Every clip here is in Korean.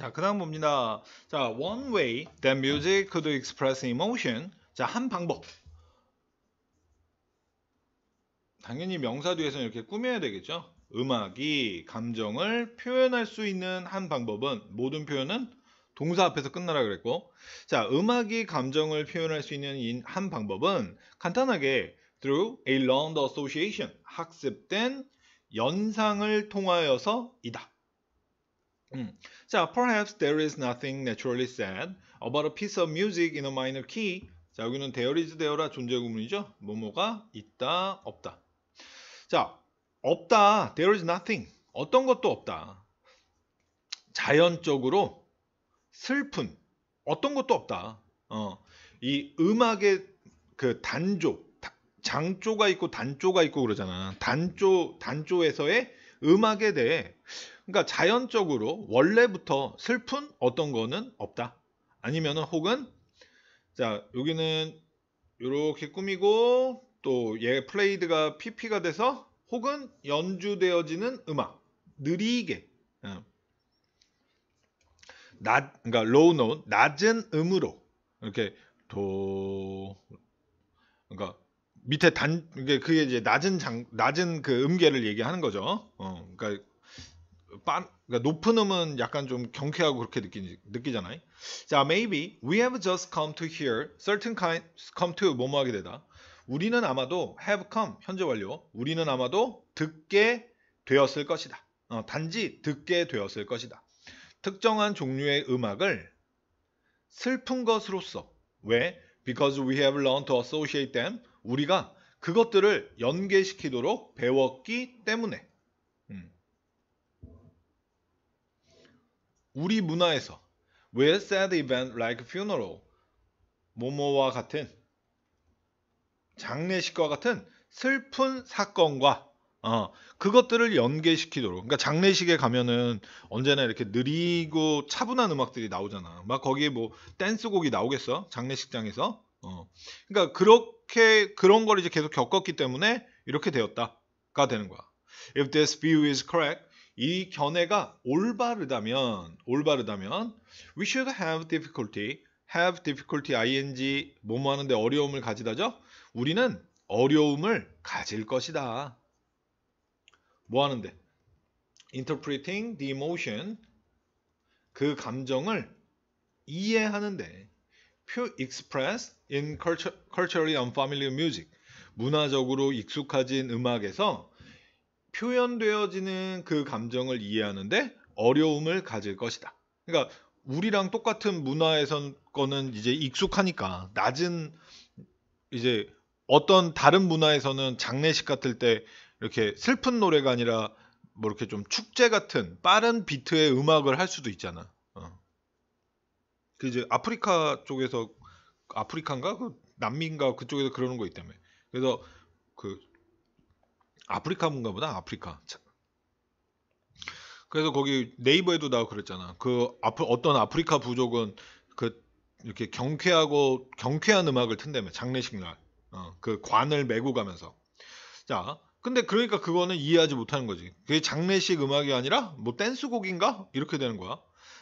자, 그 다음 봅니다. 자, one way that music could express emotion. 자, 한 방법. 당연히 명사 뒤에서는 이렇게 꾸며야 되겠죠. 음악이 감정을 표현할 수 있는 한 방법은 모든 표현은 동사 앞에서 끝나라 그랬고 자 음악이 감정을 표현할 수 있는 한 방법은 간단하게 through a l e n e d association 학습된 연상을 통하여서 이다 음. 자, perhaps there is nothing naturally said about a piece of music in a minor key. 자, 여기는 there is there라 존재 구문이죠. 뭐뭐가 있다, 없다. 자, 없다. There is nothing. 어떤 것도 없다. 자연적으로 슬픈 어떤 것도 없다. 어, 이 음악의 그 단조, 장조가 있고 단조가 있고 그러잖아. 단조 단조에서의 음악에 대해 그러니까 자연적으로 원래부터 슬픈 어떤 거는 없다. 아니면은 혹은 자 여기는 이렇게 꾸미고 또 얘 플레이드가 PP가 돼서 혹은 연주되어지는 음악 느리게 어. 낮 그러니까 로우 노 낮은 음으로 이렇게 도 그러니까 밑에 단 그게, 그게 이제 낮은 장 낮은 그 음계를 얘기하는 거죠. 어, 그러니까 빤, 그러니까 높은 음은 약간 좀 경쾌하고 그렇게 느끼, 느끼잖아요. 자, maybe we have just come to hear certain kind come to 뭐뭐하게 되다. 우리는 아마도 have come 현재 완료. 우리는 아마도 듣게 되었을 것이다. 어, 단지 듣게 되었을 것이다. 특정한 종류의 음악을 슬픈 것으로서 왜? Because we have learned to associate them 우리가 그것들을 연계시키도록 배웠기 때문에 음. 우리 문화에서 왜 sad event like funeral 모모와 같은 장례식과 같은 슬픈 사건과 어, 그것들을 연계시키도록 그러니까 장례식에 가면은 언제나 이렇게 느리고 차분한 음악들이 나오잖아 막 거기에 뭐 댄스곡이 나오겠어 장례식장에서 어. 그러니까 그렇 그렇게 그런 걸 이제 계속 겪었기 때문에 이렇게 되었다가 되는 거야. If this view is correct, 이 견해가 올바르다면 올바르다면 we should have difficulty have difficulty ing 뭐뭐 하는데 어려움을 가지다죠? 우리는 어려움을 가질 것이다. 뭐 하는데? interpreting the emotion 그 감정을 이해하는데 too expressed in c u l culturally unfamiliar music. 문화적으로 익숙하진 음악에서 표현되어지는 그 감정을 이해하는데 어려움을 가질 것이다. 그러니까 우리랑 똑같은 문화에선 거는 이제 익숙하니까 낮은 이제 어떤 다른 문화에서는 장례식 같을 때 이렇게 슬픈 노래가 아니라 뭐 이렇게 좀 축제 같은 빠른 비트의 음악을 할 수도 있잖아. 그 이제 아프리카 쪽에서 아프리카인가 그 남미인가 그쪽에서 그러는 거 있다며. 그래서 그 아프리카 문가 보다 아프리카. 그래서 거기 네이버에도 나와 그랬잖아. 그 아프, 어떤 아프리카 부족은 그 이렇게 경쾌하고 경쾌한 음악을 튼다며 장례식 날. 어, 그 관을 메고 가면서. 자, 근데 그러니까 그거는 이해하지 못하는 거지. 그게 장례식 음악이 아니라 뭐 댄스곡인가? 이렇게 되는 거야.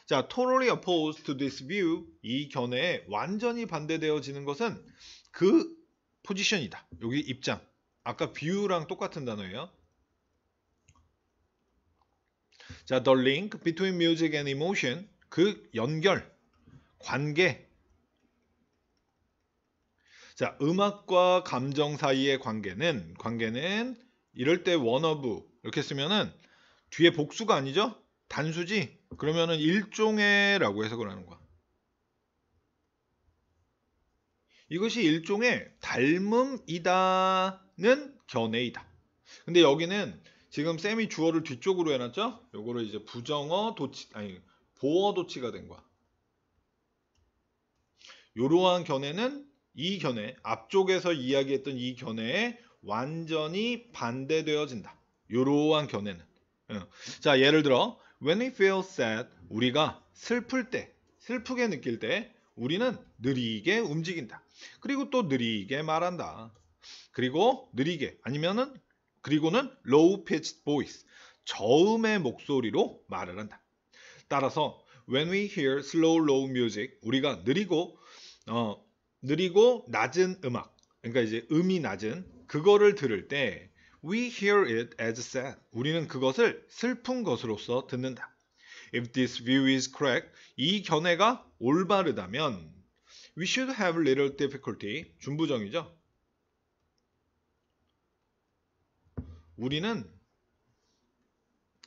자, totally opposed to this view 이 견해에 완전히 반대되어지는 것은 그 포지션이다. 여기 입장. 아까 view랑 똑같은 단어예요. 자, the link between music and emotion 그 연결, 관계. 자, 음악과 감정 사이의 관계는 관계는 이럴 때 one of 이렇게 쓰면은 뒤에 복수가 아니죠? 단수지? 그러면은 일종의라고 해석을 하는 거야. 이것이 일종의 닮음이다는 견해이다. 근데 여기는 지금 쌤이 주어를 뒤쪽으로 해놨죠? 요거를 이제 부정어 도치, 아니, 보어 도치가 된 거야. 요러한 견해는 이 견해, 앞쪽에서 이야기했던 이 견해에 완전히 반대되어진다. 요러한 견해는. 자, 예를 들어 When we feel sad, 우리가 슬플 때, 슬프게 느낄 때 우리는 느리게 움직인다. 그리고 또 느리게 말한다. 그리고 느리게 아니면은 그리고는 low pitched voice, 저음의 목소리로 말을 한다. 따라서 when we hear slow low music, 우리가 느리고 어, 느리고 낮은 음악, 그러니까 이제 음이 낮은 그거를 들을 때 We hear it as sad. 우리는 그것을 슬픈 것으로서 듣는다. If this view is correct, 이 견해가 올바르다면 we should have little difficulty. 중부정이죠 우리는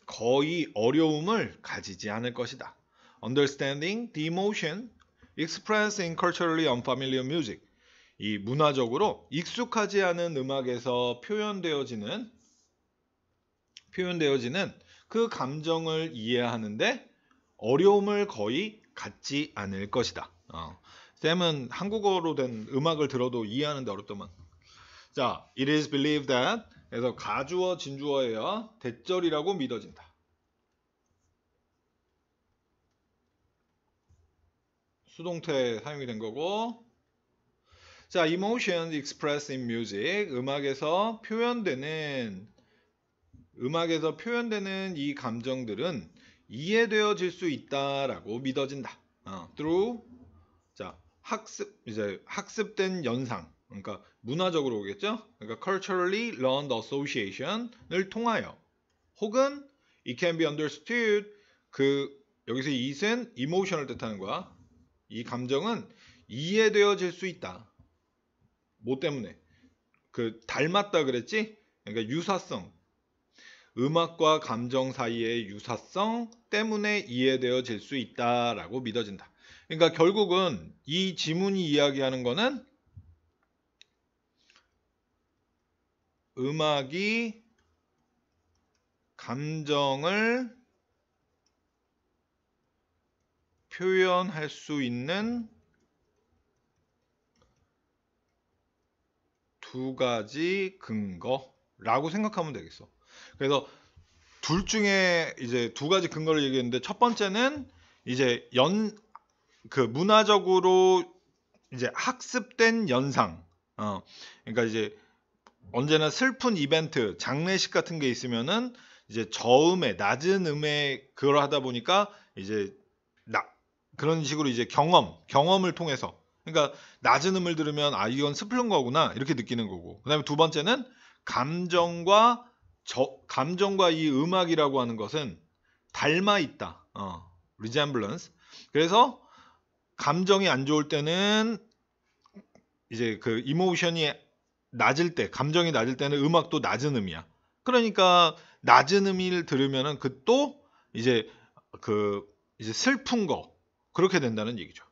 거의 어려움을 가지지 않을 것이다. Understanding the emotion expressed in culturally unfamiliar music. 이 문화적으로 익숙하지 않은 음악에서 표현되어지는 표현되어지는 그 감정을 이해하는데 어려움을 거의 갖지 않을 것이다. 어. 쌤은 한국어로 된 음악을 들어도 이해하는데 어렵더만. 자, it is believed that 그래서 가주어 진주어예요. 대절이라고 믿어진다. 수동태 사용이 된 거고 자, emotion e x p r e s s in music. 음악에서 표현되는 음악에서 표현되는 이 감정들은 이해되어질 수 있다라고 믿어진다. 어, through 자, 학습 이제 학습된 연상. 그러니까 문화적으로 오겠죠? 그러니까 culturally learned association을 통하여 혹은 it can be understood 그 여기서 이은 emotion을 뜻하는 거야. 이 감정은 이해되어질 수 있다. 뭐 때문에? 그 닮았다 그랬지? 그러니까 유사성. 음악과 감정 사이의 유사성 때문에 이해되어질 수 있다라고 믿어진다. 그러니까 결국은 이 지문이 이야기하는 거는 음악이 감정을 표현할 수 있는 두 가지 근거라고 생각하면 되겠어. 그래서 둘 중에 이제 두 가지 근거를 얘기했는데 첫 번째는 이제 연 그 문화적으로 이제 학습된 연상. 어. 그러니까 이제 언제나 슬픈 이벤트, 장례식 같은 게 있으면은 이제 저음에 낮은 음에 그걸 하다 보니까 이제 나 그런 식으로 이제 경험, 경험을 통해서 그러니까 낮은 음을 들으면 아 이건 슬픈 거구나 이렇게 느끼는 거고 그다음에 두 번째는 감정과 저, 감정과 이 음악이라고 하는 것은 닮아 있다. 어, resemblance. 그래서 감정이 안 좋을 때는 이제 그 이모션이 낮을 때, 감정이 낮을 때는 음악도 낮은 음이야. 그러니까 낮은 음을 들으면은 그 또 이제 그 이제 슬픈 거 그렇게 된다는 얘기죠.